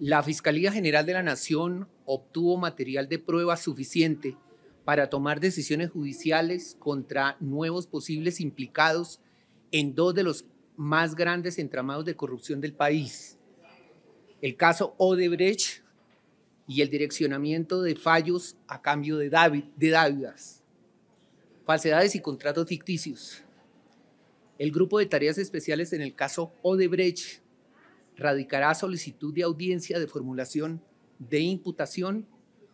La Fiscalía General de la Nación obtuvo material de prueba suficiente para tomar decisiones judiciales contra nuevos posibles implicados en dos de los más grandes entramados de corrupción del país. El caso Odebrecht y el direccionamiento de fallos a cambio de, dávidas, falsedades y contratos ficticios. El grupo de tareas especiales en el caso Odebrecht radicará solicitud de audiencia de formulación de imputación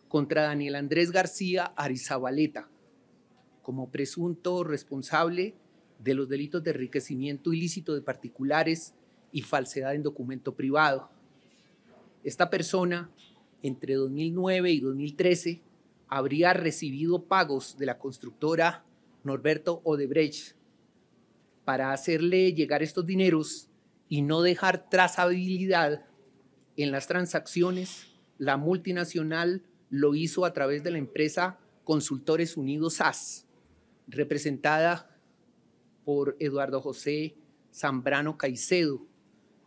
contra Daniel Andrés García Arizabaleta como presunto responsable de los delitos de enriquecimiento ilícito de particulares y falsedad en documento privado. Esta persona, entre 2009 y 2013, habría recibido pagos de la constructora Norberto Odebrecht. Para hacerle llegar estos dineros, y no dejar trazabilidad en las transacciones, la multinacional lo hizo a través de la empresa Consultores Unidos SAS, representada por Eduardo José Zambrano Caicedo,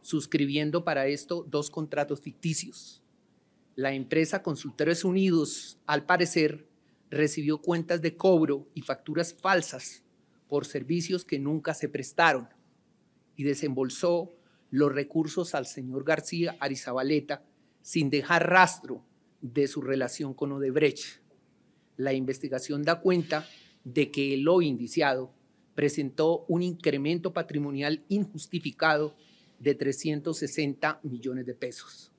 suscribiendo para esto dos contratos ficticios. La empresa Consultores Unidos, al parecer, recibió cuentas de cobro y facturas falsas por servicios que nunca se prestaron y desembolsó los recursos al señor García Arizabaleta sin dejar rastro de su relación con Odebrecht. La investigación da cuenta de que el hoy indiciado presentó un incremento patrimonial injustificado de 360 millones de pesos.